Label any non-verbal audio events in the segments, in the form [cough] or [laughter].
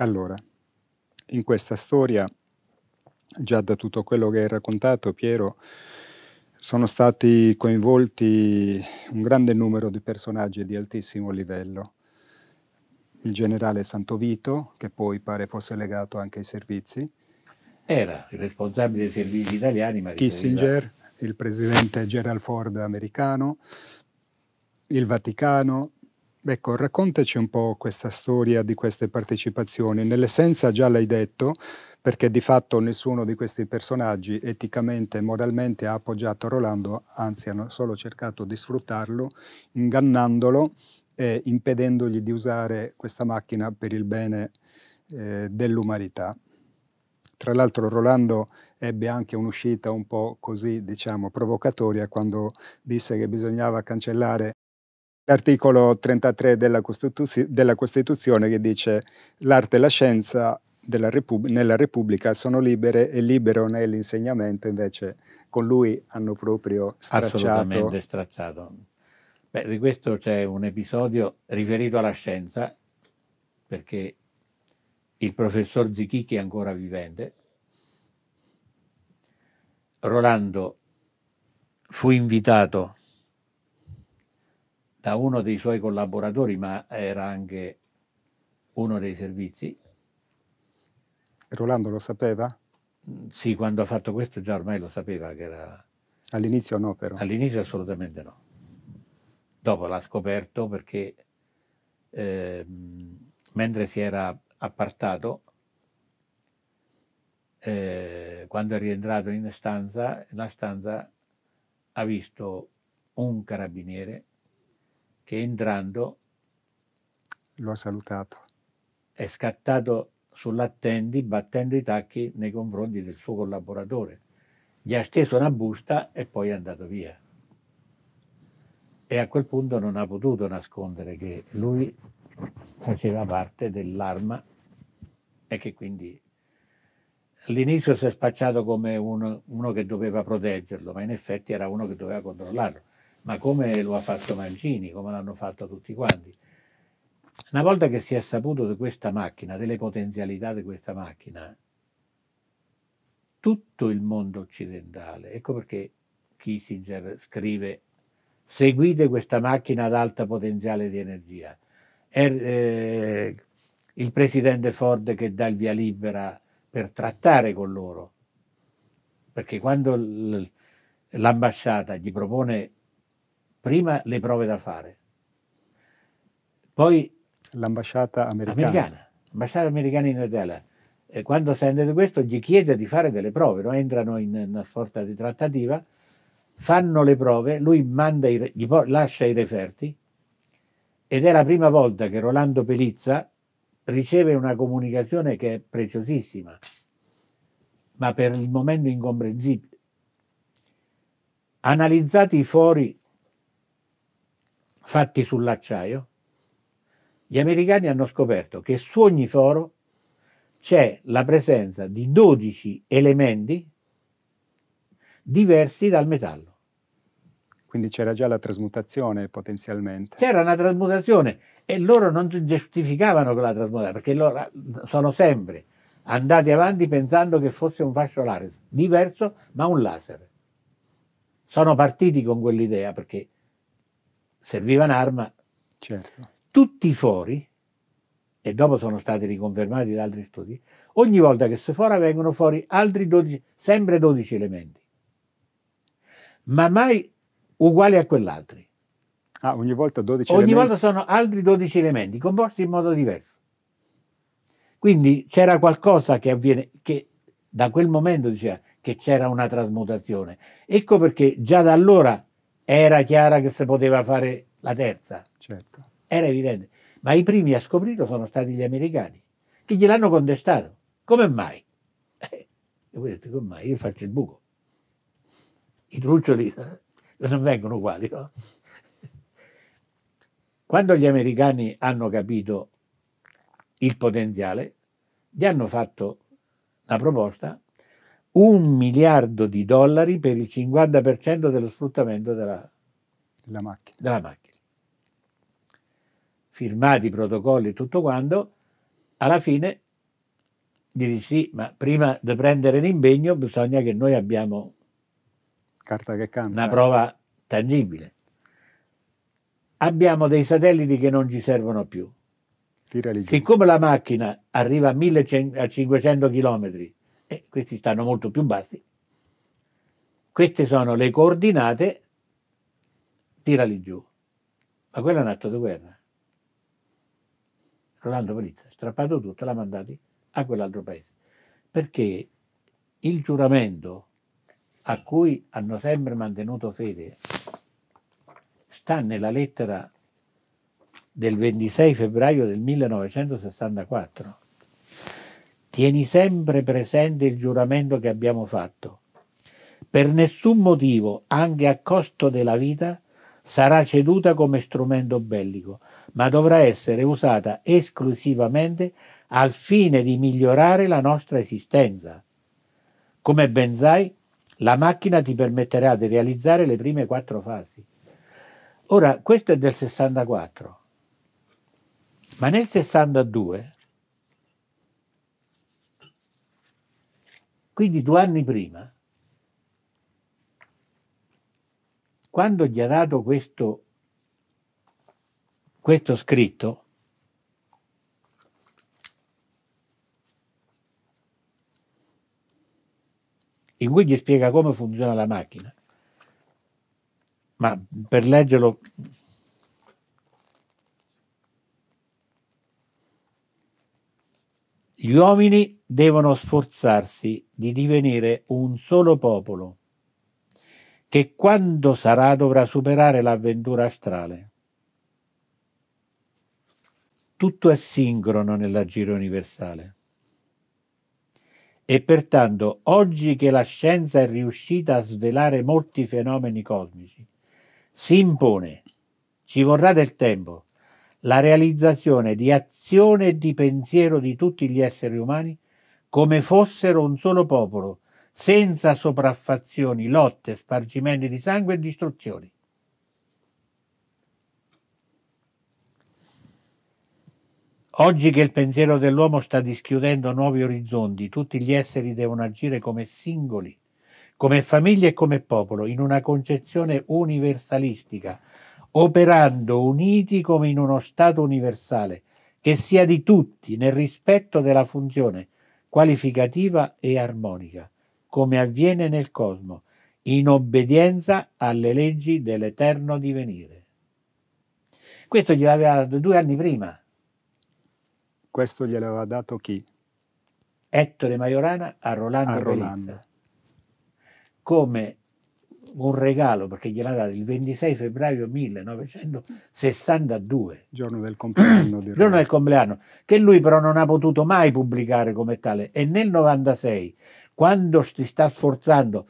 Allora, in questa storia, già da tutto quello che hai raccontato, Piero, sono stati coinvolti un grande numero di personaggi di altissimo livello. Il generale Santovito, che poi pare fosse legato anche ai servizi. Era il responsabile dei servizi italiani, ma... Kissinger, il presidente Gerald Ford americano, il Vaticano, Ecco, raccontaci un po' questa storia di queste partecipazioni. Nell'essenza già l'hai detto, perché di fatto nessuno di questi personaggi eticamente e moralmente ha appoggiato Rolando, anzi hanno solo cercato di sfruttarlo, ingannandolo e impedendogli di usare questa macchina per il bene eh, dell'umanità. Tra l'altro Rolando ebbe anche un'uscita un po' così, diciamo, provocatoria quando disse che bisognava cancellare l'articolo 33 della, Costituzio- della, Costituzione che dice l'arte e la scienza Repub- nella Repubblica sono libere e libero nell'insegnamento invece con lui hanno proprio stracciato. Assolutamente stracciato. Beh, di questo c'è un episodio riferito alla scienza perché il professor Zichichi è ancora vivente. Rolando fu invitato da uno dei suoi collaboratori, ma era anche uno dei servizi. Rolando lo sapeva? Mm, sì, quando ha fatto questo già ormai lo sapeva che era... All'inizio no però? All'inizio assolutamente no. Dopo l'ha scoperto perché eh, mentre si era appartato, eh, quando è rientrato in stanza, la stanza ha visto un carabiniere che entrando lo ha salutato. È scattato sull'attendi battendo i tacchi nei confronti del suo collaboratore. Gli ha steso una busta e poi è andato via. E a quel punto non ha potuto nascondere che lui faceva parte dell'arma e che quindi all'inizio si è spacciato come uno, uno che doveva proteggerlo, ma in effetti era uno che doveva controllarlo ma come lo ha fatto Mancini, come l'hanno fatto tutti quanti. Una volta che si è saputo di questa macchina, delle potenzialità di questa macchina, tutto il mondo occidentale, ecco perché Kissinger scrive seguite questa macchina ad alta potenziale di energia. È, eh, il presidente Ford che dà il via libera per trattare con loro, perché quando l'ambasciata gli propone prima le prove da fare, poi l'ambasciata americana. americana, l'ambasciata americana in Italia, e quando sente di questo gli chiede di fare delle prove, no? entrano in una sorta di trattativa, fanno le prove, lui i, gli lascia i referti ed è la prima volta che Rolando Pelizza riceve una comunicazione che è preziosissima, ma per il momento incomprensibile. Analizzati i fori fatti sull'acciaio, gli americani hanno scoperto che su ogni foro c'è la presenza di 12 elementi diversi dal metallo. Quindi c'era già la trasmutazione potenzialmente. C'era una trasmutazione e loro non giustificavano quella trasmutazione perché loro sono sempre andati avanti pensando che fosse un fascio laser diverso ma un laser. Sono partiti con quell'idea perché serviva un'arma. Certo. Tutti i fori, e dopo sono stati riconfermati da altri studi, ogni volta che si fora vengono fuori altri 12, sempre 12 elementi, ma mai uguali a quell'altro. Ah, ogni volta 12 ogni elementi? Ogni volta sono altri 12 elementi, composti in modo diverso. Quindi c'era qualcosa che avviene, che da quel momento diceva che c'era una trasmutazione. Ecco perché già da allora era chiara che si poteva fare la terza. Certo. Era evidente. Ma i primi a scoprirlo sono stati gli americani, che gliel'hanno contestato. Come mai? e voi dite, come mai? Io faccio il buco. I truccioli [laughs] non vengono uguali, no? Quando gli americani hanno capito il potenziale, gli hanno fatto la proposta un miliardo di dollari per il 50% dello sfruttamento della, della, macchina. della macchina. Firmati i protocolli e tutto quanto, alla fine gli dici sì, ma prima di prendere l'impegno bisogna che noi abbiamo Carta che canta. una prova tangibile. Abbiamo dei satelliti che non ci servono più. Siccome la macchina arriva a, 1500, a 500 km e questi stanno molto più bassi. Queste sono le coordinate, tirali giù. Ma quello è un atto di guerra. Rolando Polizza ha strappato tutto, l'ha mandati a quell'altro paese. Perché il giuramento a cui hanno sempre mantenuto fede sta nella lettera del 26 febbraio del 1964 tieni sempre presente il giuramento che abbiamo fatto. Per nessun motivo, anche a costo della vita, sarà ceduta come strumento bellico, ma dovrà essere usata esclusivamente al fine di migliorare la nostra esistenza. Come ben sai, la macchina ti permetterà di realizzare le prime quattro fasi. Ora, questo è del 64, ma nel 62 Quindi due anni prima, quando gli ha dato questo, questo scritto, in cui gli spiega come funziona la macchina, ma per leggerlo Gli uomini devono sforzarsi di divenire un solo popolo, che quando sarà dovrà superare l'avventura astrale. Tutto è sincrono nella gira universale. E pertanto, oggi che la scienza è riuscita a svelare molti fenomeni cosmici, si impone, ci vorrà del tempo, la realizzazione di azione e di pensiero di tutti gli esseri umani come fossero un solo popolo, senza sopraffazioni, lotte, spargimenti di sangue e distruzioni. Oggi che il pensiero dell'uomo sta dischiudendo nuovi orizzonti, tutti gli esseri devono agire come singoli, come famiglie e come popolo, in una concezione universalistica, operando uniti come in uno Stato universale, che sia di tutti nel rispetto della funzione qualificativa e armonica, come avviene nel cosmo, in obbedienza alle leggi dell'eterno divenire. Questo gliel'aveva dato due anni prima. Questo gliel'aveva dato chi? Ettore Majorana a Rolando, a Rolando. Come un regalo perché gliel'ha dato il 26 febbraio 1962, giorno del compleanno, giorno del compleanno che lui però non ha potuto mai pubblicare come tale. E nel 96, quando si sta sforzando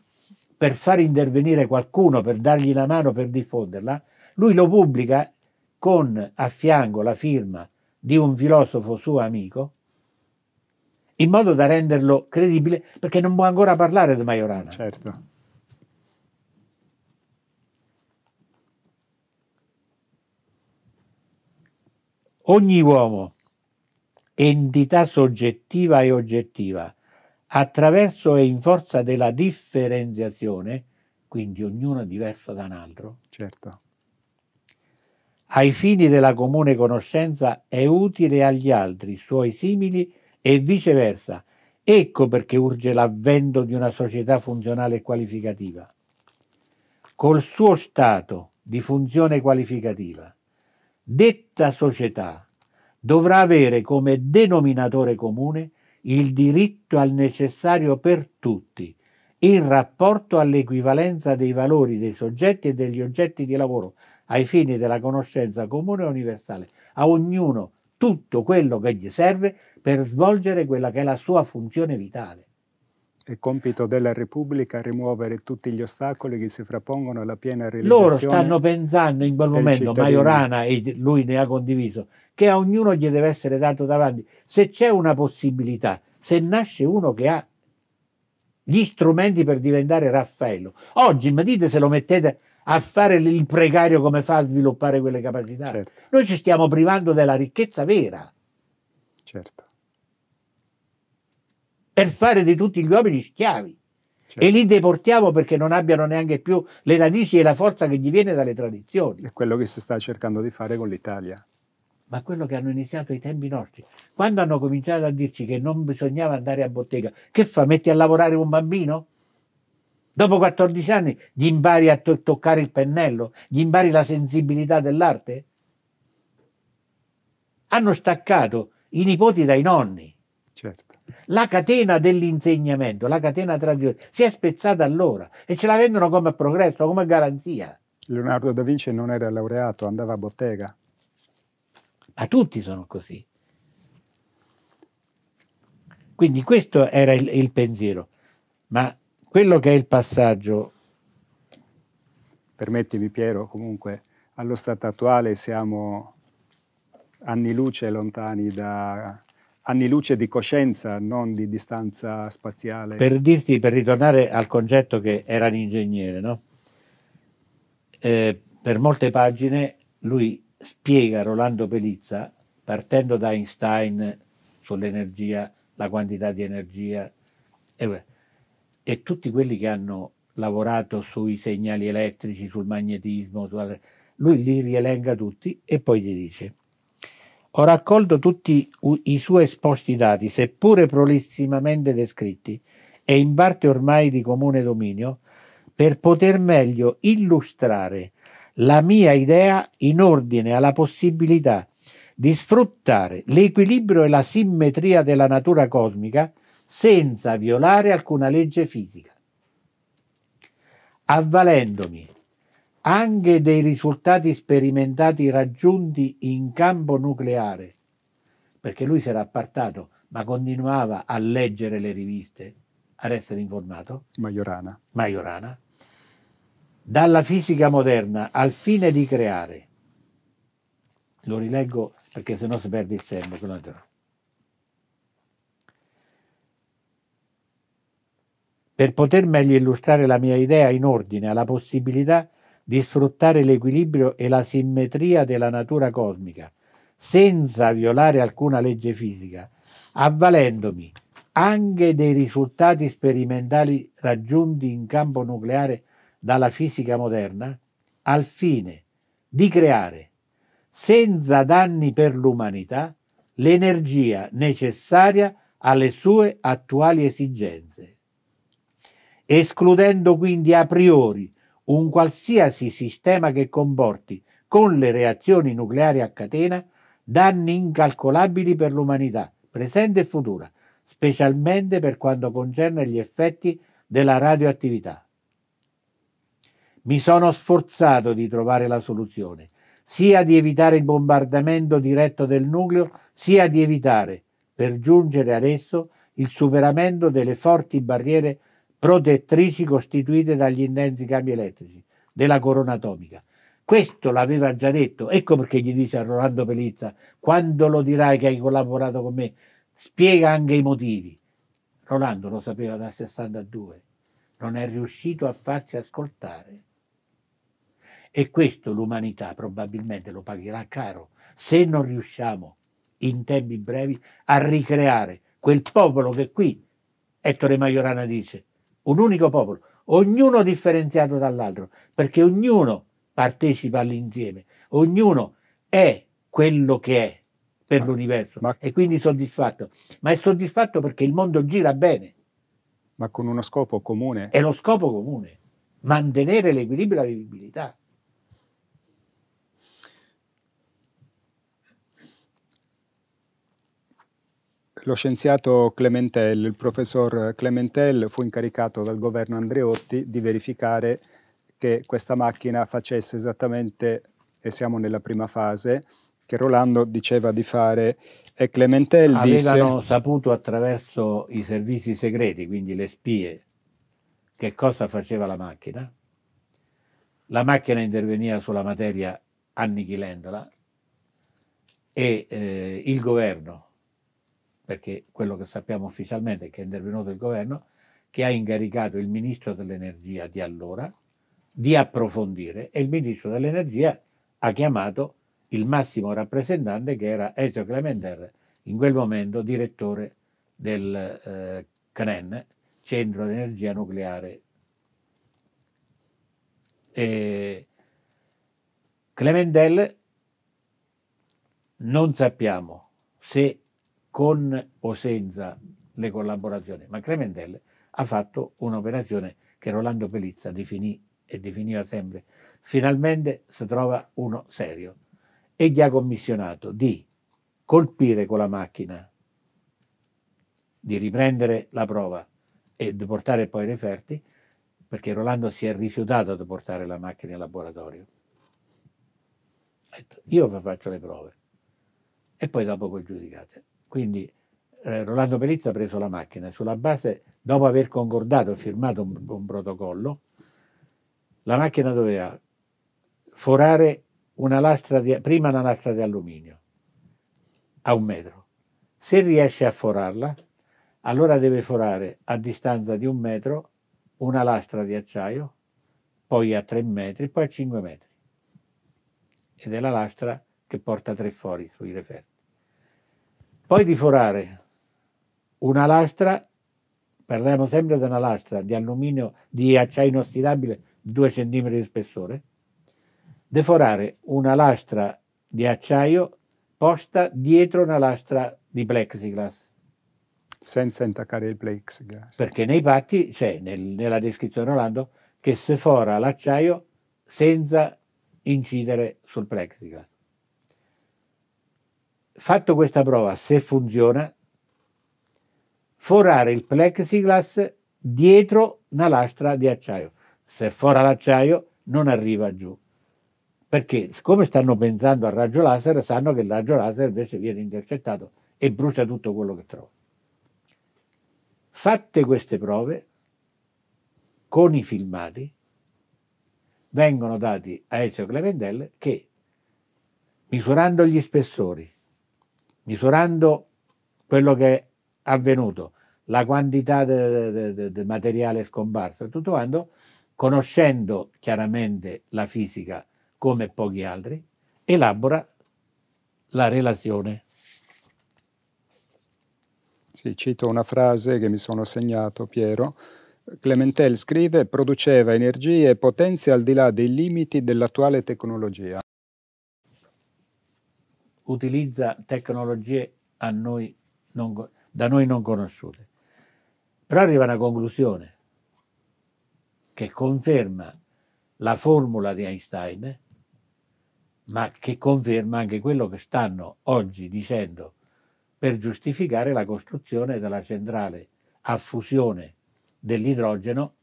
per far intervenire qualcuno, per dargli la mano, per diffonderla, lui lo pubblica con a fianco la firma di un filosofo suo amico, in modo da renderlo credibile, perché non può ancora parlare di Majorana. Certo Ogni uomo, entità soggettiva e oggettiva, attraverso e in forza della differenziazione, quindi ognuno diverso da un altro, certo. ai fini della comune conoscenza è utile agli altri, suoi simili e viceversa. Ecco perché urge l'avvento di una società funzionale e qualificativa, col suo stato di funzione qualificativa Detta società dovrà avere come denominatore comune il diritto al necessario per tutti, in rapporto all'equivalenza dei valori dei soggetti e degli oggetti di lavoro, ai fini della conoscenza comune e universale, a ognuno tutto quello che gli serve per svolgere quella che è la sua funzione vitale. È compito della Repubblica rimuovere tutti gli ostacoli che si frappongono alla piena realizzazione. Loro stanno pensando in quel momento, cittadino. Majorana, e lui ne ha condiviso, che a ognuno gli deve essere dato davanti. Se c'è una possibilità, se nasce uno che ha gli strumenti per diventare Raffaello, oggi mi dite se lo mettete a fare il precario come fa a sviluppare quelle capacità. Certo. Noi ci stiamo privando della ricchezza vera. Certo per fare di tutti gli uomini schiavi. Certo. E li deportiamo perché non abbiano neanche più le radici e la forza che gli viene dalle tradizioni. È quello che si sta cercando di fare con l'Italia. Ma quello che hanno iniziato ai tempi nostri, quando hanno cominciato a dirci che non bisognava andare a bottega, che fa? Metti a lavorare un bambino? Dopo 14 anni gli impari a to- toccare il pennello, gli impari la sensibilità dell'arte? Hanno staccato i nipoti dai nonni. Certo la catena dell'insegnamento, la catena tra tradizionale, si è spezzata allora e ce la vendono come progresso, come garanzia. Leonardo da Vinci non era laureato, andava a bottega. Ma tutti sono così. Quindi questo era il, il pensiero. Ma quello che è il passaggio... Permettimi Piero, comunque allo stato attuale siamo anni luce lontani da anni luce di coscienza, non di distanza spaziale. Per dirti, per ritornare al concetto che era un ingegnere, no? eh, per molte pagine lui spiega Rolando Pelizza, partendo da Einstein sull'energia, la quantità di energia, e, e tutti quelli che hanno lavorato sui segnali elettrici, sul magnetismo, lui li rielenga tutti e poi gli dice ho raccolto tutti i suoi esposti dati, seppure prolissimamente descritti, e in parte ormai di comune dominio, per poter meglio illustrare la mia idea in ordine alla possibilità di sfruttare l'equilibrio e la simmetria della natura cosmica senza violare alcuna legge fisica, avvalendomi anche dei risultati sperimentati raggiunti in campo nucleare, perché lui si era appartato, ma continuava a leggere le riviste, ad essere informato. Majorana. Majorana. Dalla fisica moderna al fine di creare, lo rileggo perché sennò si perde il tempo. Per poter meglio illustrare la mia idea in ordine alla possibilità di sfruttare l'equilibrio e la simmetria della natura cosmica, senza violare alcuna legge fisica, avvalendomi anche dei risultati sperimentali raggiunti in campo nucleare dalla fisica moderna, al fine di creare, senza danni per l'umanità, l'energia necessaria alle sue attuali esigenze, escludendo quindi a priori un qualsiasi sistema che comporti con le reazioni nucleari a catena danni incalcolabili per l'umanità, presente e futura, specialmente per quanto concerne gli effetti della radioattività. Mi sono sforzato di trovare la soluzione, sia di evitare il bombardamento diretto del nucleo, sia di evitare, per giungere ad esso, il superamento delle forti barriere protettrici costituite dagli intensi cambi elettrici della corona atomica. Questo l'aveva già detto, ecco perché gli dice a Rolando Pelizza, quando lo dirai che hai collaborato con me, spiega anche i motivi. Rolando lo sapeva dal 62, non è riuscito a farsi ascoltare. E questo l'umanità probabilmente lo pagherà caro se non riusciamo in tempi brevi a ricreare quel popolo che qui Ettore Majorana dice un unico popolo, ognuno differenziato dall'altro, perché ognuno partecipa all'insieme, ognuno è quello che è per ma, l'universo ma, e quindi soddisfatto, ma è soddisfatto perché il mondo gira bene. Ma con uno scopo comune? È lo scopo comune, mantenere l'equilibrio e la vivibilità. Lo scienziato Clementel, il professor Clementel, fu incaricato dal governo Andreotti di verificare che questa macchina facesse esattamente, e siamo nella prima fase, che Rolando diceva di fare e Clementel Avevano disse... Avevano saputo attraverso i servizi segreti, quindi le spie, che cosa faceva la macchina. La macchina interveniva sulla materia annichilendola e eh, il governo perché quello che sappiamo ufficialmente è che è intervenuto il governo, che ha incaricato il ministro dell'energia di allora di approfondire e il ministro dell'energia ha chiamato il massimo rappresentante che era Ezio Clementer, in quel momento direttore del eh, CNEN, Centro di Energia Nucleare. E Clementel non sappiamo se con o senza le collaborazioni, ma Clementel ha fatto un'operazione che Rolando Pelizza definì e definiva sempre, finalmente si trova uno serio e gli ha commissionato di colpire con la macchina, di riprendere la prova e di portare poi i referti, perché Rolando si è rifiutato di portare la macchina in laboratorio. io vi faccio le prove e poi dopo voi giudicate. Quindi eh, Rolando Pelizza ha preso la macchina sulla base, dopo aver concordato e firmato un, un protocollo, la macchina doveva forare una lastra di, prima una lastra di alluminio a un metro. Se riesce a forarla, allora deve forare a distanza di un metro una lastra di acciaio, poi a tre metri, poi a cinque metri. Ed è la lastra che porta tre fori sui referti. Poi di forare una lastra, parliamo sempre di una lastra di alluminio, di acciaio inossidabile 2 cm di spessore, di forare una lastra di acciaio posta dietro una lastra di plexiglass. Senza intaccare il plexiglass. Perché nei patti c'è nel, nella descrizione Orlando che se fora l'acciaio senza incidere sul plexiglass fatto questa prova, se funziona, forare il plexiglass dietro una lastra di acciaio. Se fora l'acciaio non arriva giù, perché siccome stanno pensando al raggio laser, sanno che il raggio laser invece viene intercettato e brucia tutto quello che trova. Fatte queste prove, con i filmati, vengono dati a Ezio Clemendel che, misurando gli spessori, misurando quello che è avvenuto, la quantità del de, de, de materiale scomparso e tutto quanto, conoscendo chiaramente la fisica come pochi altri, elabora la relazione. Sì, cito una frase che mi sono segnato, Piero. Clementel scrive produceva energie e potenze al di là dei limiti dell'attuale tecnologia utilizza tecnologie noi non, da noi non conosciute. Però arriva a una conclusione che conferma la formula di Einstein, ma che conferma anche quello che stanno oggi dicendo per giustificare la costruzione della centrale a fusione dell'idrogeno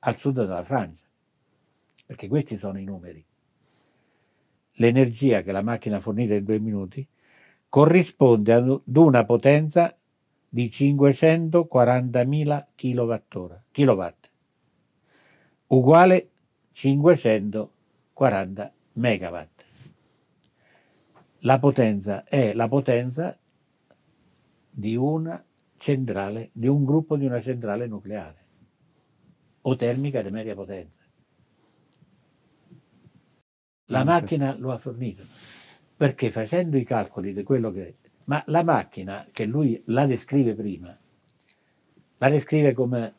al sud della Francia. Perché questi sono i numeri l'energia che la macchina fornita in due minuti corrisponde ad una potenza di 540.000 kWh, uguale 540 megawatt. La potenza è la potenza di una centrale, di un gruppo di una centrale nucleare o termica di media potenza. La macchina lo ha fornito, perché facendo i calcoli di quello che... Ma la macchina che lui la descrive prima, la descrive come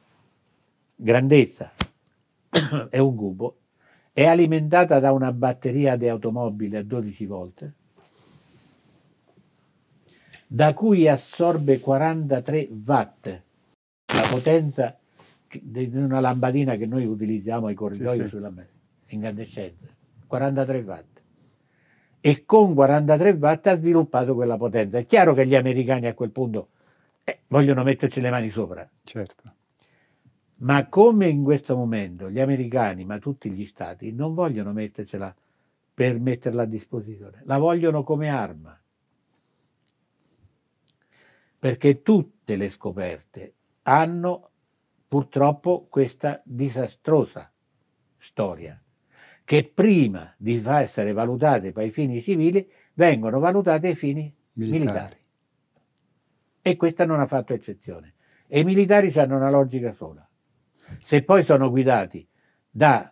grandezza, [coughs] è un cubo, è alimentata da una batteria di automobile a 12 volte, da cui assorbe 43 watt, la potenza di una lampadina che noi utilizziamo ai corridoi sì, sì. sulla incandescenza. 43 watt e con 43 watt ha sviluppato quella potenza. È chiaro che gli americani a quel punto eh, vogliono metterci le mani sopra. Certo. Ma come in questo momento gli americani, ma tutti gli stati, non vogliono mettercela per metterla a disposizione, la vogliono come arma. Perché tutte le scoperte hanno purtroppo questa disastrosa storia che prima di essere valutate per i fini civili vengono valutate ai fini militari. militari. E questa non ha fatto eccezione. E i militari hanno una logica sola. Se poi sono guidati da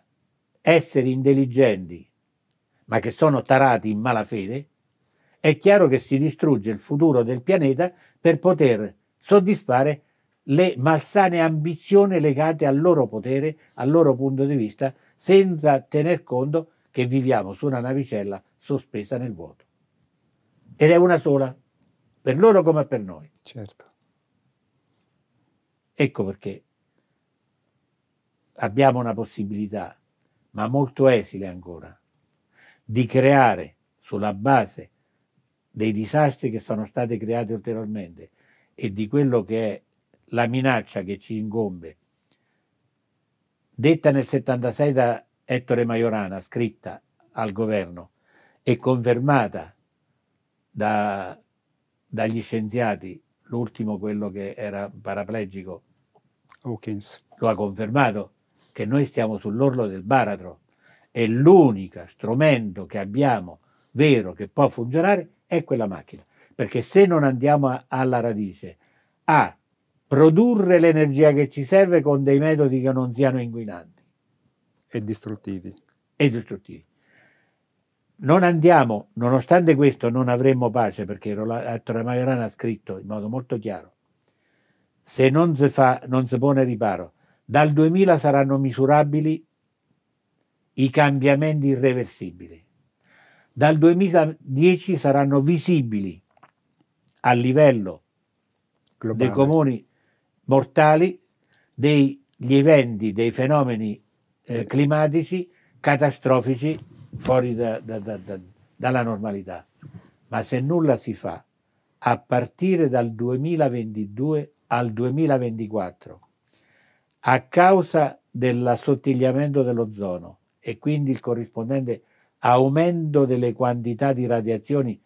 esseri intelligenti, ma che sono tarati in malafede, è chiaro che si distrugge il futuro del pianeta per poter soddisfare le malsane ambizioni legate al loro potere, al loro punto di vista, senza tener conto che viviamo su una navicella sospesa nel vuoto. Ed è una sola, per loro come per noi. Certo. Ecco perché abbiamo una possibilità, ma molto esile ancora, di creare sulla base dei disastri che sono stati creati ulteriormente e di quello che è la minaccia che ci ingombe, detta nel 76 da Ettore Majorana, scritta al governo e confermata da, dagli scienziati, l'ultimo quello che era paraplegico, Hawkins, lo ha confermato, che noi stiamo sull'orlo del baratro e l'unico strumento che abbiamo vero che può funzionare è quella macchina, perché se non andiamo a, alla radice a produrre l'energia che ci serve con dei metodi che non siano inquinanti. E distruttivi. E distruttivi. Non andiamo, nonostante questo non avremmo pace, perché Ettore Majorana ha scritto in modo molto chiaro, se non si, fa, non si pone riparo, dal 2000 saranno misurabili i cambiamenti irreversibili. Dal 2010 saranno visibili a livello dei comuni mortali degli eventi, dei fenomeni eh, climatici catastrofici fuori da, da, da, dalla normalità. Ma se nulla si fa a partire dal 2022 al 2024, a causa dell'assottigliamento dell'ozono e quindi il corrispondente aumento delle quantità di radiazioni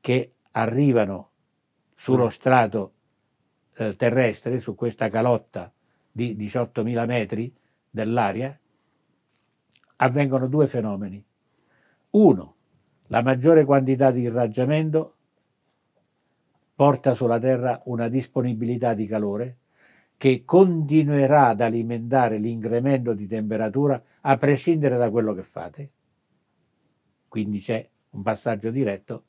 che arrivano sullo mm. strato eh, terrestre, su questa calotta di 18.000 metri dell'aria, avvengono due fenomeni. Uno, la maggiore quantità di irraggiamento porta sulla Terra una disponibilità di calore che continuerà ad alimentare l'incremento di temperatura a prescindere da quello che fate. Quindi c'è un passaggio diretto.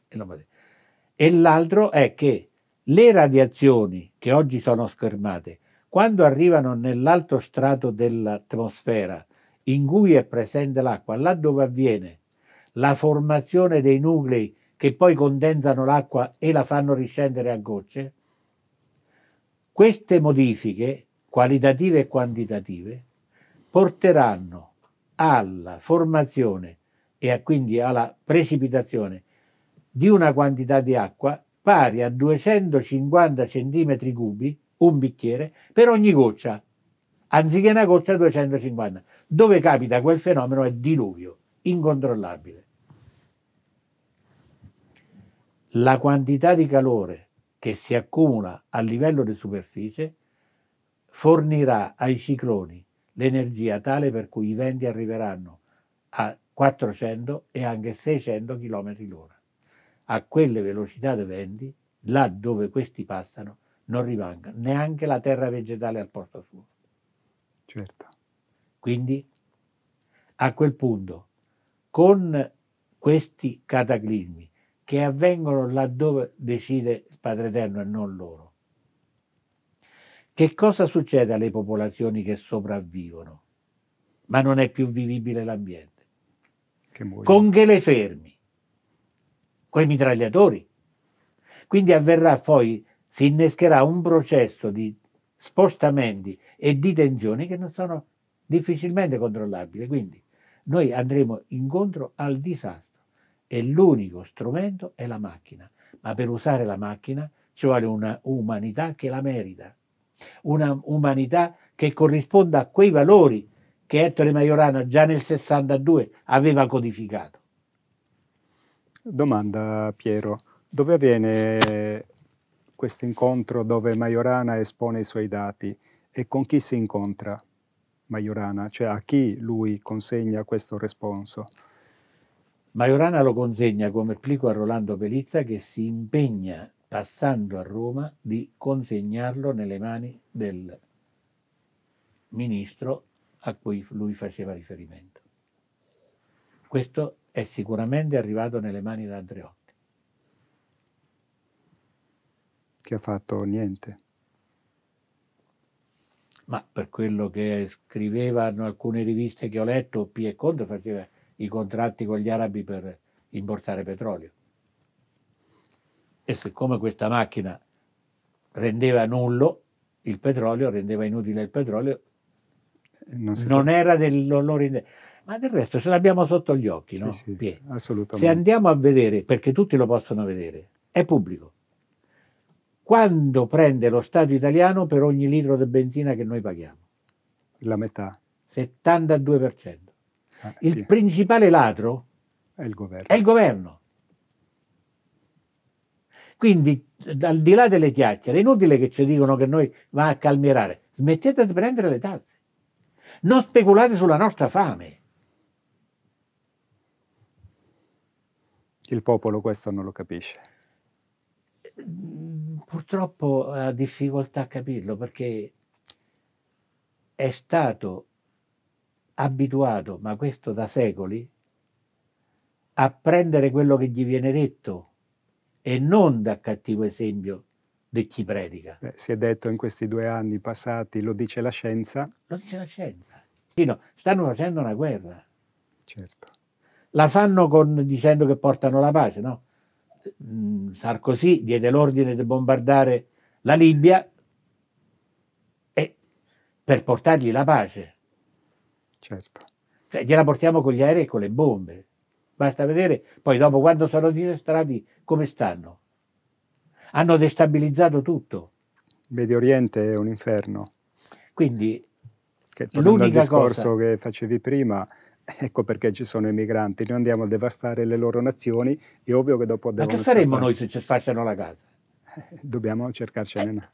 E l'altro è che le radiazioni che oggi sono schermate, quando arrivano nell'alto strato dell'atmosfera in cui è presente l'acqua, là dove avviene la formazione dei nuclei che poi condensano l'acqua e la fanno riscendere a gocce, queste modifiche qualitative e quantitative porteranno alla formazione e quindi alla precipitazione di una quantità di acqua pari a 250 cm cubi, un bicchiere, per ogni goccia, anziché una goccia 250. Dove capita quel fenomeno è diluvio, incontrollabile. La quantità di calore che si accumula a livello di superficie fornirà ai cicloni l'energia tale per cui i venti arriveranno a 400 e anche 600 km l'ora a quelle velocità dei venti, là dove questi passano, non rimanga neanche la terra vegetale al posto suo. Certo. Quindi, a quel punto, con questi cataclismi che avvengono laddove decide il Padre Eterno e non loro, che cosa succede alle popolazioni che sopravvivono, ma non è più vivibile l'ambiente? Che con che le fermi? con i mitragliatori. Quindi avverrà poi, si innescherà un processo di spostamenti e di tensioni che non sono difficilmente controllabili. Quindi noi andremo incontro al disastro e l'unico strumento è la macchina. Ma per usare la macchina ci vuole una umanità che la merita, una umanità che corrisponda a quei valori che Ettore Majorana già nel 62 aveva codificato. Domanda Piero, dove avviene questo incontro dove Majorana espone i suoi dati e con chi si incontra Majorana? Cioè a chi lui consegna questo responso? Majorana lo consegna come plico a Rolando Pelizza che si impegna, passando a Roma, di consegnarlo nelle mani del ministro a cui lui faceva riferimento. Questo è sicuramente arrivato nelle mani da Andreotti. Che ha fatto niente. Ma per quello che scrivevano alcune riviste che ho letto, P e Conte faceva i contratti con gli arabi per importare petrolio. E siccome questa macchina rendeva nullo il petrolio, rendeva inutile il petrolio, non, non era del loro interesse ma del resto ce l'abbiamo sotto gli occhi, no? Sì, sì, assolutamente. Se andiamo a vedere, perché tutti lo possono vedere, è pubblico. Quando prende lo Stato italiano per ogni litro di benzina che noi paghiamo? La metà. 72%. Ah, il sì. principale ladro è il governo. È il governo. Quindi, al di là delle chiacchiere, è inutile che ci dicono che noi va a calmierare. Smettete di prendere le tasse. Non speculate sulla nostra fame. Il popolo questo non lo capisce. Mm, purtroppo ha difficoltà a capirlo perché è stato abituato, ma questo da secoli, a prendere quello che gli viene detto e non da cattivo esempio di chi predica. Beh, si è detto in questi due anni passati, lo dice la scienza. Lo dice la scienza. stanno facendo una guerra. Certo la fanno con, dicendo che portano la pace, no? Mm, Sarkozy diede l'ordine di bombardare la Libia e, per portargli la pace. Certo. Cioè, gliela portiamo con gli aerei e con le bombe. Basta vedere poi dopo quando sono disastrati come stanno. Hanno destabilizzato tutto. Il Medio Oriente è un inferno. Quindi che, l'unica al discorso che facevi prima, Ecco perché ci sono i migranti, noi andiamo a devastare le loro nazioni, è ovvio che dopo... Ma che saremmo noi se ci facciano la casa? Eh, dobbiamo cercarcene eh, una.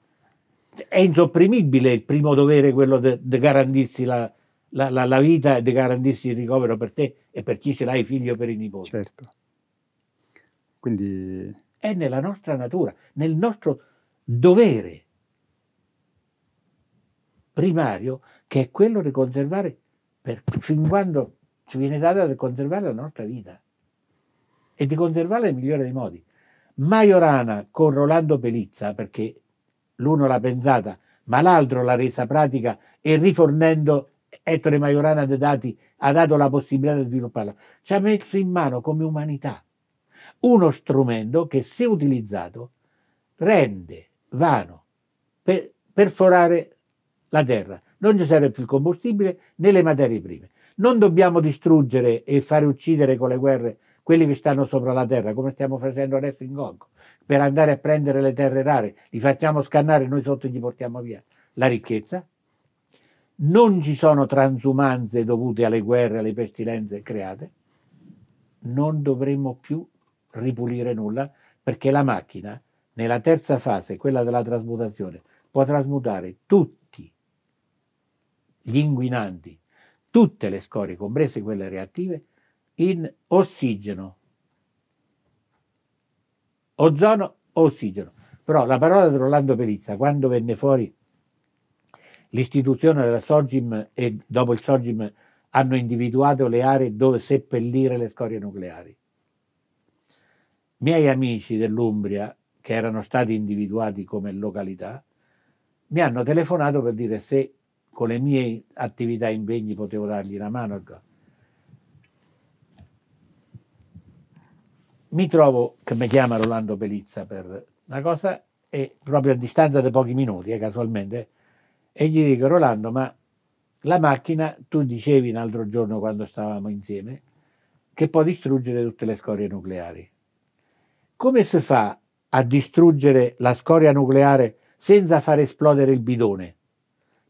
È insopprimibile il primo dovere quello di de- garantirsi la, la, la, la, vita e di garantirsi il ricovero per te e per chi ce l'hai, figlio figli per i nipoti. Certo. Quindi... È nella nostra natura, nel nostro dovere primario che è quello di conservare per, fin quando ci viene data per conservare la nostra vita e di conservarla nel migliore dei modi. Majorana con Rolando Pelizza, perché l'uno l'ha pensata, ma l'altro l'ha resa pratica e rifornendo Ettore Majorana dei dati ha dato la possibilità di svilupparla. Ci ha messo in mano come umanità uno strumento che se utilizzato rende vano per perforare la terra. Non ci serve più il combustibile né le materie prime. Non dobbiamo distruggere e fare uccidere con le guerre quelli che stanno sopra la terra, come stiamo facendo adesso in Congo, per andare a prendere le terre rare, li facciamo scannare, e noi sotto gli portiamo via la ricchezza. Non ci sono transumanze dovute alle guerre, alle pestilenze create. Non dovremmo più ripulire nulla perché la macchina, nella terza fase, quella della trasmutazione, può trasmutare tutti gli inguinanti tutte le scorie, comprese quelle reattive, in ossigeno. Ozono, ossigeno. Però la parola di Rolando Pelizza, quando venne fuori l'istituzione della Sogim e dopo il Sogim hanno individuato le aree dove seppellire le scorie nucleari. Miei amici dell'Umbria, che erano stati individuati come località, mi hanno telefonato per dire se con le mie attività e impegni potevo dargli la mano. Mi trovo che mi chiama Rolando Pelizza per una cosa e proprio a distanza di pochi minuti, eh, casualmente, e gli dico Rolando, ma la macchina, tu dicevi l'altro giorno quando stavamo insieme, che può distruggere tutte le scorie nucleari. Come si fa a distruggere la scoria nucleare senza far esplodere il bidone?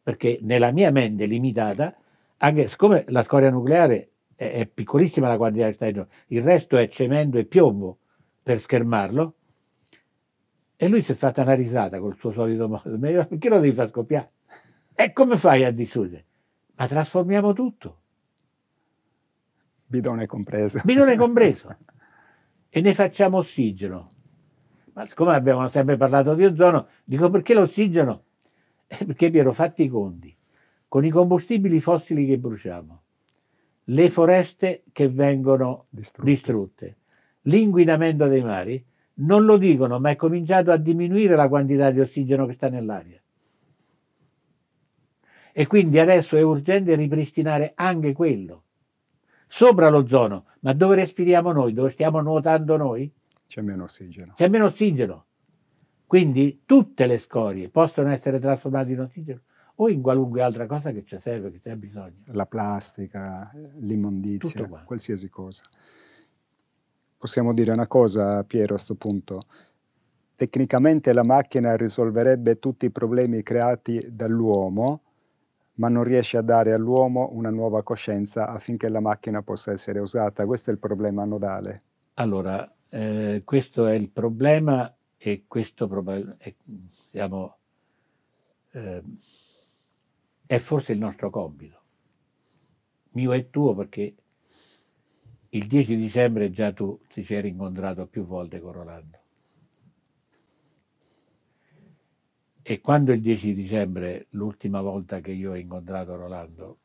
perché nella mia mente limitata, anche, siccome la scoria nucleare è, è piccolissima la quantità di stagione, il resto è cemento e piombo per schermarlo, e lui si è fatta una risata col suo solito modo, [laughs] perché lo devi far scoppiare? E come fai a distruggere? Ma trasformiamo tutto. Bidone compreso. [laughs] Bidone compreso. [laughs] e ne facciamo ossigeno. Ma siccome abbiamo sempre parlato di ozono, dico perché l'ossigeno [laughs] perché mi ero fatti i conti con i combustibili fossili che bruciamo, le foreste che vengono distrutte. distrutte, l'inquinamento dei mari, non lo dicono, ma è cominciato a diminuire la quantità di ossigeno che sta nell'aria. E quindi adesso è urgente ripristinare anche quello. Sopra l'ozono, ma dove respiriamo noi? Dove stiamo nuotando noi? C'è meno ossigeno. C'è meno ossigeno. Quindi tutte le scorie possono essere trasformate in ossigeno o in qualunque altra cosa che ci serve, che c'è bisogno. La plastica, l'immondizia, qualsiasi cosa. Possiamo dire una cosa, Piero, a questo punto. Tecnicamente la macchina risolverebbe tutti i problemi creati dall'uomo, ma non riesce a dare all'uomo una nuova coscienza affinché la macchina possa essere usata. Questo è il problema nodale. Allora, eh, questo è il problema e questo è, diciamo, eh, è forse il nostro compito, mio e tuo perché il 10 dicembre già tu ti sei rincontrato più volte con Rolando. E quando il 10 dicembre, l'ultima volta che io ho incontrato Rolando,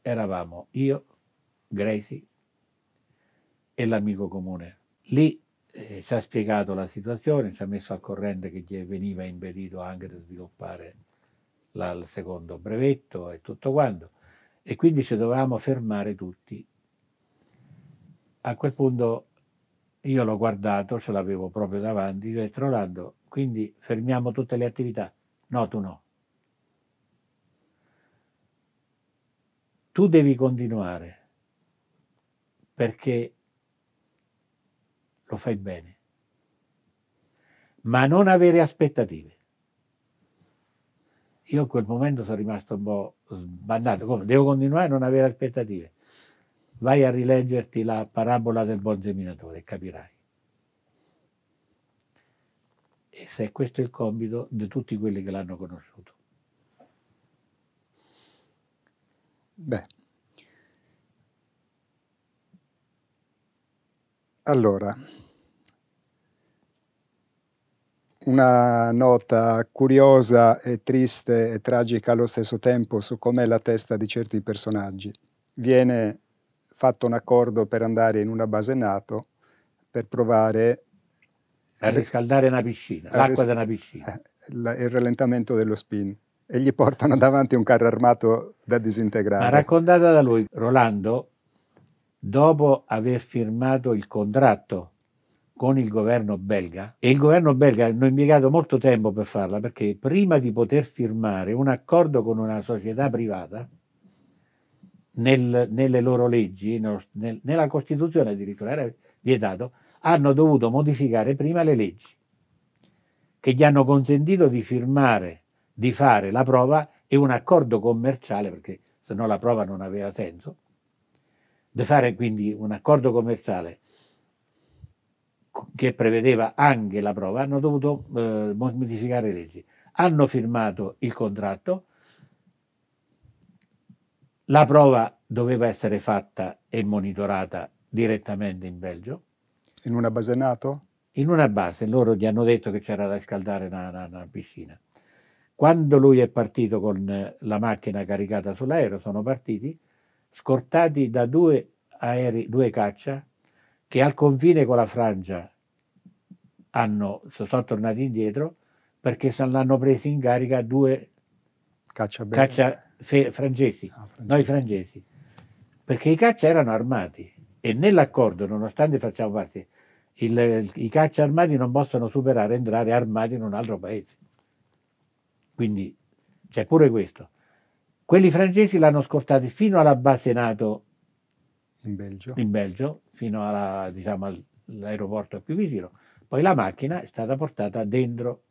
eravamo io, Gracie e l'amico comune. Lì eh, ci ha spiegato la situazione, ci ha messo al corrente che gli veniva impedito anche di sviluppare la, il secondo brevetto e tutto quanto. E quindi ci dovevamo fermare tutti. A quel punto io l'ho guardato, ce l'avevo proprio davanti, io ho detto Rolando, quindi fermiamo tutte le attività. No, tu no. Tu devi continuare perché lo fai bene, ma non avere aspettative. Io in quel momento sono rimasto un po' sbandato, come devo continuare a non avere aspettative. Vai a rileggerti la parabola del buon seminatore capirai. E se questo è il compito di tutti quelli che l'hanno conosciuto. Beh. Allora, una nota curiosa e triste e tragica allo stesso tempo su com'è la testa di certi personaggi. Viene fatto un accordo per andare in una base NATO per provare a riscaldare una piscina, l'acqua ris- della piscina. Eh, il rallentamento dello spin e gli portano davanti un carro armato da disintegrare. Ma raccontata da lui, Rolando, dopo aver firmato il contratto con il governo belga e il governo belga hanno impiegato molto tempo per farla perché prima di poter firmare un accordo con una società privata nel, nelle loro leggi, nel, nella Costituzione addirittura era vietato, hanno dovuto modificare prima le leggi che gli hanno consentito di firmare, di fare la prova e un accordo commerciale, perché se no la prova non aveva senso, di fare quindi un accordo commerciale che prevedeva anche la prova, hanno dovuto eh, modificare le leggi. Hanno firmato il contratto, la prova doveva essere fatta e monitorata direttamente in Belgio. In una base NATO? In una base, loro gli hanno detto che c'era da scaldare una, una, una piscina. Quando lui è partito con la macchina caricata sull'aereo, sono partiti scortati da due aerei, due caccia che al confine con la Francia hanno, sono tornati indietro perché se l'hanno preso in carica due caccia, caccia fe, francesi, ah, noi francesi, perché i caccia erano armati e nell'accordo, nonostante facciamo parte, il, i caccia armati non possono superare, entrare armati in un altro paese. Quindi c'è pure questo. Quelli francesi l'hanno scortato fino alla base NATO in Belgio, in Belgio fino alla, diciamo, all'aeroporto più vicino. Poi la macchina è stata portata dentro.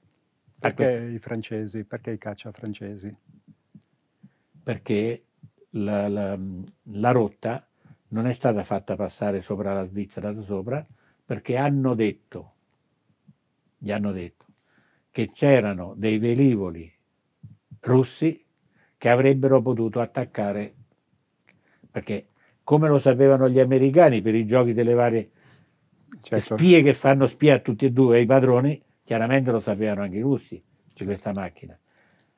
Perché i francesi? Perché i caccia francesi? Perché la, la, la rotta non è stata fatta passare sopra la Svizzera da sopra perché hanno detto, gli hanno detto, che c'erano dei velivoli russi che avrebbero potuto attaccare, perché come lo sapevano gli americani per i giochi delle varie certo. spie che fanno spia a tutti e due i padroni, chiaramente lo sapevano anche i russi di certo. questa macchina.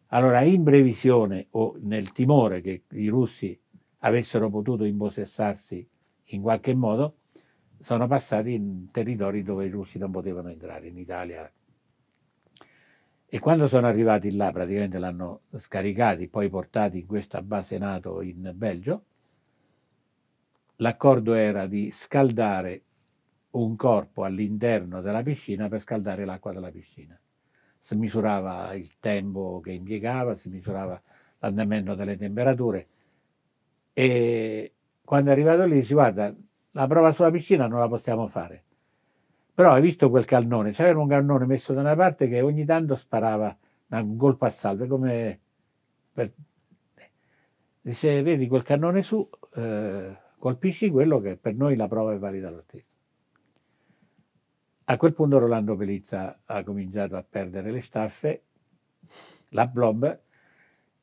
Allora, in previsione o nel timore che i russi avessero potuto impossessarsi in qualche modo, sono passati in territori dove i russi non potevano entrare, in Italia. E quando sono arrivati là, praticamente l'hanno scaricati, poi portati in questa base NATO in Belgio, l'accordo era di scaldare un corpo all'interno della piscina per scaldare l'acqua della piscina. Si misurava il tempo che impiegava, si misurava l'andamento delle temperature e quando è arrivato lì si guarda, la prova sulla piscina non la possiamo fare. Però hai visto quel cannone? C'era un cannone messo da una parte che ogni tanto sparava un colpo a salve, come per... dice vedi quel cannone su... Eh, colpisci quello che per noi la prova è valida lo stesso. A quel punto Rolando Pelizza ha cominciato a perdere le staffe, la blob,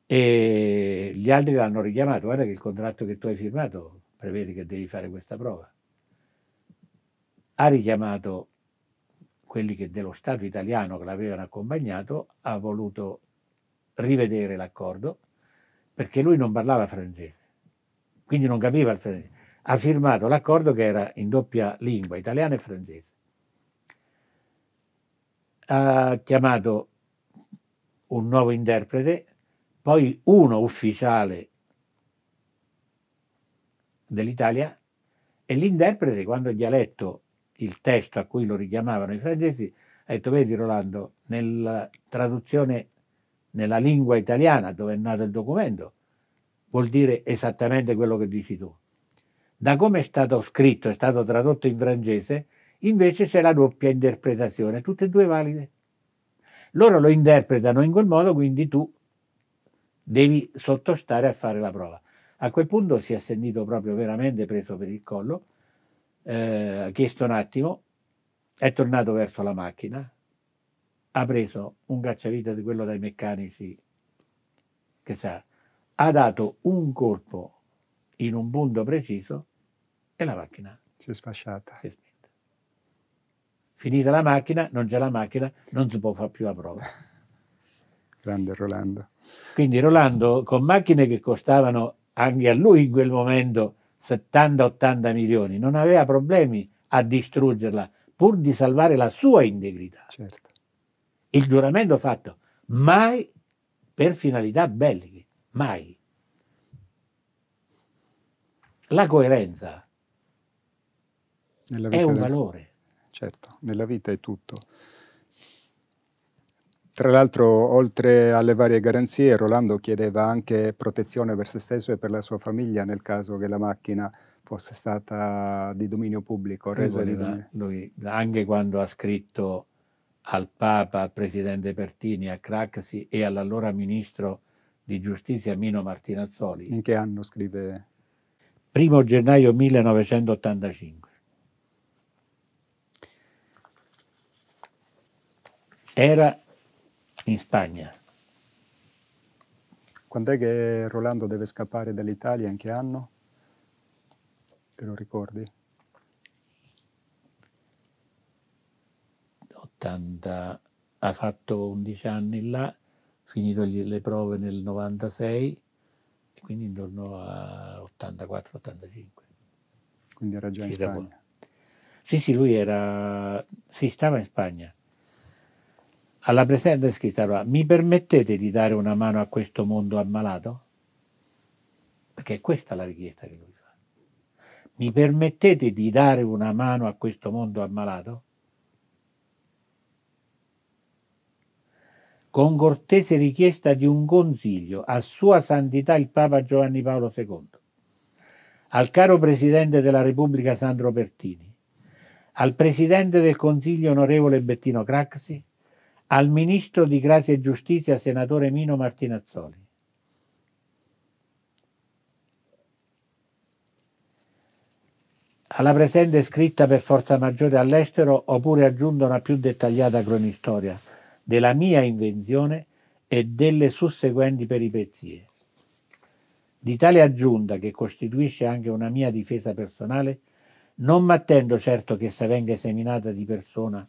e gli altri l'hanno richiamato, guarda che il contratto che tu hai firmato prevede che devi fare questa prova. Ha richiamato quelli che dello Stato italiano che l'avevano accompagnato, ha voluto rivedere l'accordo perché lui non parlava francese quindi non capiva il francese, ha firmato l'accordo che era in doppia lingua, italiano e francese. Ha chiamato un nuovo interprete, poi uno ufficiale dell'Italia e l'interprete quando gli ha letto il testo a cui lo richiamavano i francesi ha detto vedi Rolando nella traduzione nella lingua italiana dove è nato il documento vuol dire esattamente quello che dici tu. Da come è stato scritto, è stato tradotto in francese, invece c'è la doppia interpretazione, tutte e due valide. Loro lo interpretano in quel modo, quindi tu devi sottostare a fare la prova. A quel punto si è sentito proprio veramente preso per il collo, eh, ha chiesto un attimo, è tornato verso la macchina, ha preso un cacciavite di quello dai meccanici che sa, ha dato un colpo in un punto preciso e la macchina si è sfasciata. Si è spenta. Finita la macchina, non c'è la macchina, non si può fare più la prova. [laughs] Grande Rolando. Quindi Rolando con macchine che costavano anche a lui in quel momento 70-80 milioni, non aveva problemi a distruggerla pur di salvare la sua integrità. Certo. Il giuramento fatto mai per finalità belliche mai. La coerenza è un valore. Certo, nella vita è tutto. Tra l'altro, oltre alle varie garanzie, Rolando chiedeva anche protezione per se stesso e per la sua famiglia nel caso che la macchina fosse stata di dominio pubblico, resa lui voleva, di dominio. Lui, anche quando ha scritto al Papa, al Presidente Pertini, a Craxi e all'allora Ministro di giustizia Mino Martinazzoli. In che anno scrive? Primo gennaio 1985. Era in Spagna. Quando è che Rolando deve scappare dall'Italia? In che anno? Te lo ricordi? 80, ha fatto 11 anni là finito le prove nel 96 e quindi intorno a 84-85. Quindi era già in sì, Spagna? Sì, sì, lui era, si stava in Spagna. Alla presente è scritta, mi permettete di dare una mano a questo mondo ammalato? Perché questa è la richiesta che lui fa. Mi permettete di dare una mano a questo mondo ammalato? con cortese richiesta di un consiglio a Sua Santità il Papa Giovanni Paolo II, al caro Presidente della Repubblica Sandro Pertini, al Presidente del Consiglio onorevole Bettino Craxi, al Ministro di Grazia e Giustizia Senatore Mino Martinazzoli. alla presente scritta per forza maggiore all'estero oppure aggiunta una più dettagliata cronistoria della mia invenzione e delle susseguenti peripezie. Di tale aggiunta, che costituisce anche una mia difesa personale, non m'attendo certo che essa venga seminata di persona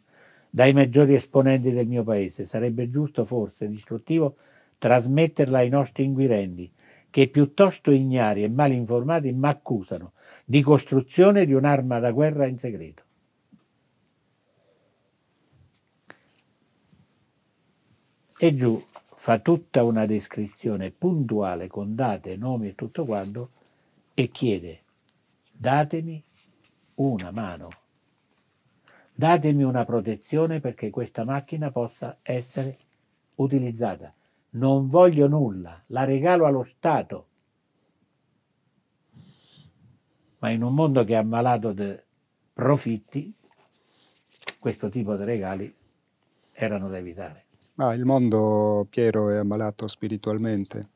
dai maggiori esponenti del mio paese. Sarebbe giusto, forse, distruttivo, trasmetterla ai nostri inquirenti, che piuttosto ignari e mal informati m'accusano di costruzione di un'arma da guerra in segreto. e giù fa tutta una descrizione puntuale con date, nomi e tutto quanto e chiede datemi una mano, datemi una protezione perché questa macchina possa essere utilizzata. Non voglio nulla, la regalo allo Stato. Ma in un mondo che è ammalato di profitti, questo tipo di regali erano da evitare. Ah, il mondo, Piero, è ammalato spiritualmente.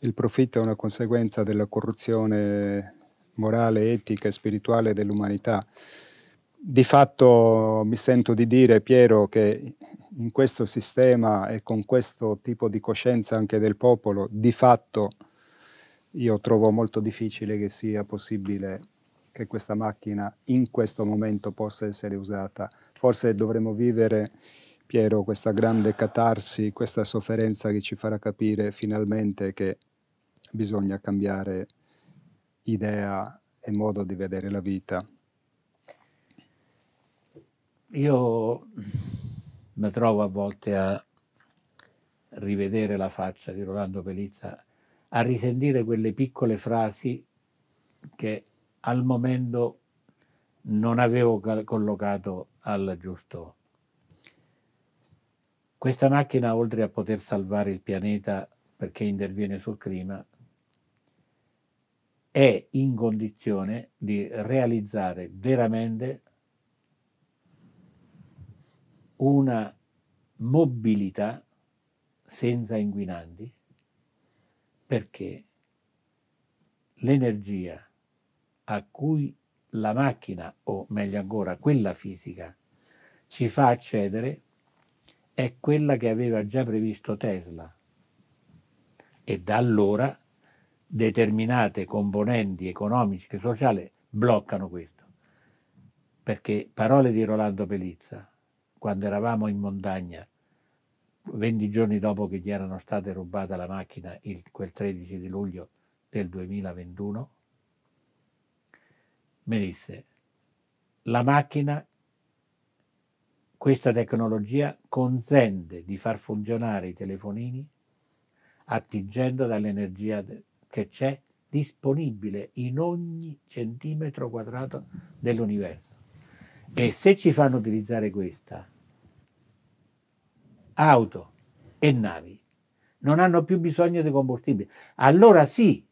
Il profitto è una conseguenza della corruzione morale, etica e spirituale dell'umanità. Di fatto mi sento di dire, Piero, che in questo sistema e con questo tipo di coscienza anche del popolo, di fatto io trovo molto difficile che sia possibile che questa macchina in questo momento possa essere usata. Forse dovremmo vivere Piero, questa grande catarsi, questa sofferenza che ci farà capire finalmente che bisogna cambiare idea e modo di vedere la vita. Io mi trovo a volte a rivedere la faccia di Rolando Pelizza, a risentire quelle piccole frasi che al momento non avevo collocato al giusto punto. Questa macchina, oltre a poter salvare il pianeta perché interviene sul clima, è in condizione di realizzare veramente una mobilità senza inquinanti perché l'energia a cui la macchina o meglio ancora quella fisica ci fa accedere è quella che aveva già previsto Tesla e da allora determinate componenti economiche e sociali bloccano questo. Perché parole di Rolando Pelizza, quando eravamo in montagna, 20 giorni dopo che gli erano state rubate la macchina, il, quel 13 di luglio del 2021, mi disse, la macchina questa tecnologia consente di far funzionare i telefonini attingendo dall'energia che c'è disponibile in ogni centimetro quadrato dell'universo. E se ci fanno utilizzare questa, auto e navi non hanno più bisogno di combustibile, allora sì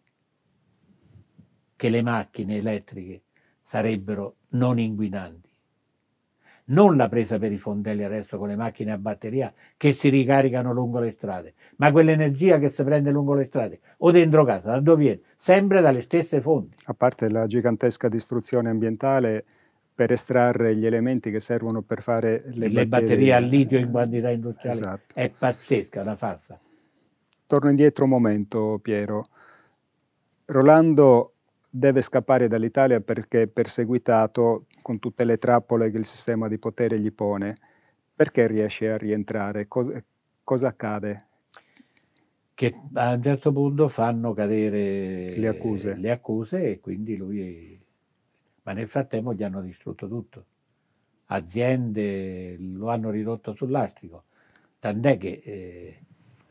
che le macchine elettriche sarebbero non inquinanti non la presa per i fondelli adesso con le macchine a batteria che si ricaricano lungo le strade, ma quell'energia che si prende lungo le strade o dentro casa, da dove viene? Sempre dalle stesse fonti. A parte la gigantesca distruzione ambientale per estrarre gli elementi che servono per fare le, le batterie. batterie al litio in quantità industriale esatto. è pazzesca, una farsa. Torno indietro un momento, Piero. Rolando deve scappare dall'Italia perché è perseguitato con tutte le trappole che il sistema di potere gli pone. Perché riesce a rientrare? Cosa, cosa accade? Che a un certo punto fanno cadere le accuse, le accuse e quindi lui... Ma nel frattempo gli hanno distrutto tutto. Aziende lo hanno ridotto sull'astrico. Tant'è che eh,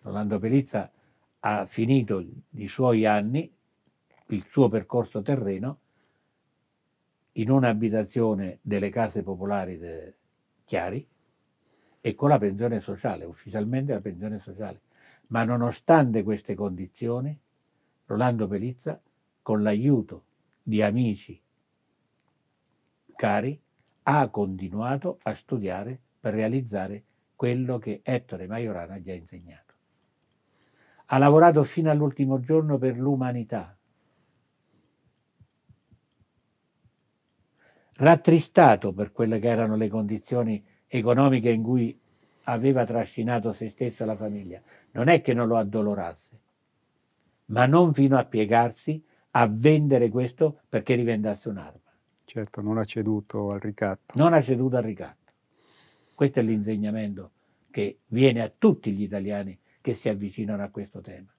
Rolando Pelizza ha finito i suoi anni il suo percorso terreno in un'abitazione delle case popolari de Chiari e con la pensione sociale, ufficialmente la pensione sociale. Ma nonostante queste condizioni, Rolando Pelizza, con l'aiuto di amici cari, ha continuato a studiare per realizzare quello che Ettore Majorana gli ha insegnato. Ha lavorato fino all'ultimo giorno per l'umanità, rattristato per quelle che erano le condizioni economiche in cui aveva trascinato se stesso la famiglia. Non è che non lo addolorasse, ma non fino a piegarsi a vendere questo perché diventasse un'arma. Certo, non ha ceduto al ricatto. Non ha ceduto al ricatto. Questo è l'insegnamento che viene a tutti gli italiani che si avvicinano a questo tema.